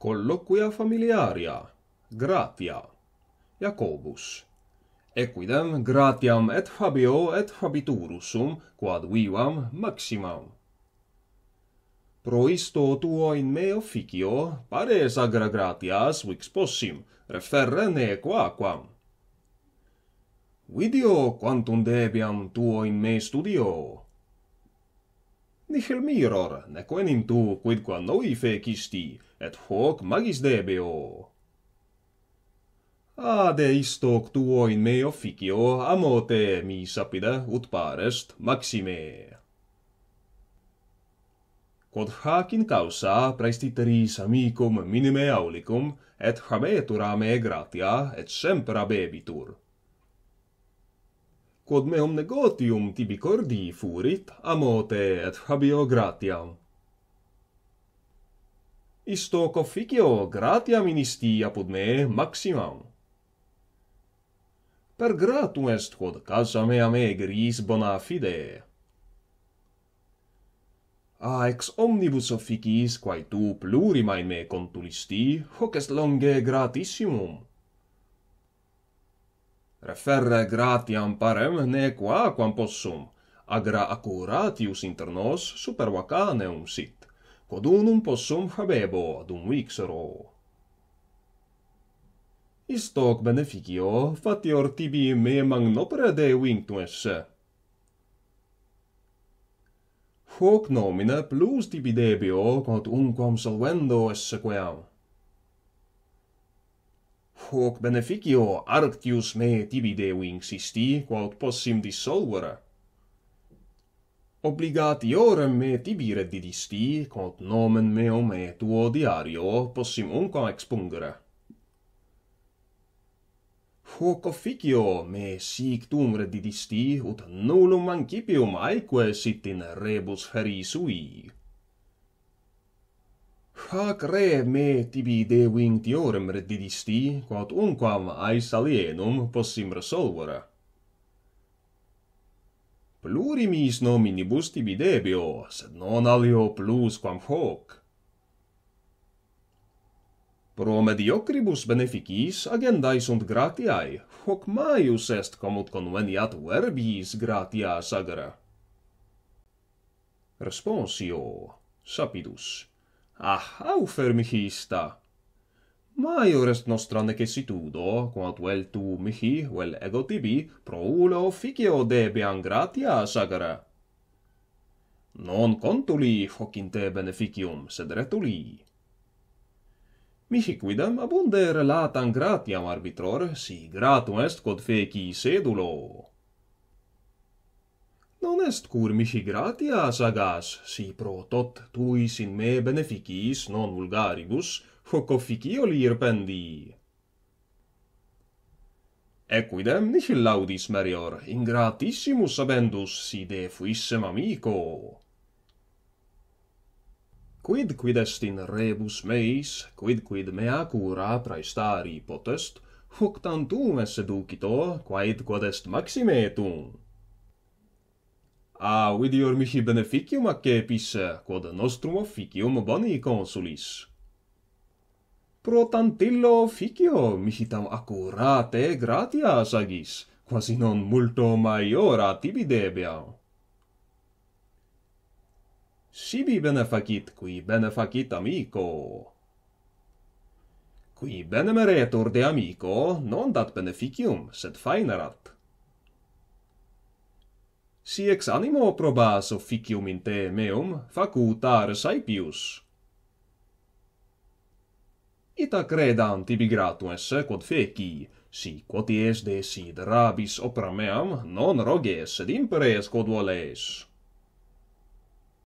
colloquia familiaria gratia jacobus equidem gratiam et fabio et habiturus quod vivam maximam pro isto tuo in me officio pares agra gratias vix possim referre ne quaquam Vidio quantum debiam tuo in me studio, Nihil miror, ne quenim tu quid qua noi fecisti, et hoc magis debeo. Ade ah, isto tuo in me officio, amote, mi sapida, ut parest, maxime. Quod hac in causa praestiteris amicum minime aulicum, et habetur a gratia, et semper abebitur quod meum negotium tibi cordii furit, amote et habio gratiam. Isto coficio gratiam ministi apud me maximam. Per gratum est quod casa mea me gris bona fide. A ah, ex omnibus officiis, quae tu plurima in me contulisti, hoc est longe gratissimum. Referre gratiam parem ne qua quam possum, agra accuratius inter nos super vacaneum sit, quod unum possum habebo ad un vixero. Istoc beneficio fatior tibi me magnopere de vinctum esse. Hoc nomine plus tibi debio, quod unquam salvendo esse queam hoc beneficio arctius me tibi deo sisti, quod possim dissolvere? Obligatiorem me tibi redidisti, quod nomen meo me tuo diario possim unca expungere. Hoc officio me sic tum redidisti, ut nullum ancipium aeque sit in rebus feri sui hoc re me tibi de vingtiorem redidisti, quod unquam aes alienum possim resolvora. Plurimis nominibus tibi debio, sed non alio plus quam hoc. Pro mediocribus beneficis agendae sunt gratiae, hoc maius est comut conveniat verbis gratia sagra. Responsio sapidus Ah, au fermi hista. Maior est nostra necessitudo, quod vel tu mihi, vel ego tibi, pro ulo officio debiam gratia sagara. Non contuli hoc in beneficium, sed retuli. Mihi quidem abunde relatam gratiam arbitror, si gratum est quod feci sedulo. Non est cur mihi gratia agas, si pro tot tuis in me beneficis non vulgaribus, hoc officioli irpendi. Equidem nihi laudis merior, ingratissimus sabendus, si de fuissem amico. Quid quid est in rebus meis, quid quid mea cura praestari potest, hoc tantum esse ducito, quaid quod est maxime tum. A, vidior mihi beneficium accepis, eh, quod nostrum officium boni consulis. Pro tantillo officio mihi tam accurate gratias agis, quasi non multo maior tibi debia. Sibi benefacit, qui benefacit amico. Qui bene meretur de amico, non dat beneficium, sed fainerat si ex animo probas officium in te meum facutar saipius. Ita credam tibi gratum esse quod feci, si quoties desiderabis opra meam non roges ed imperes quod voles.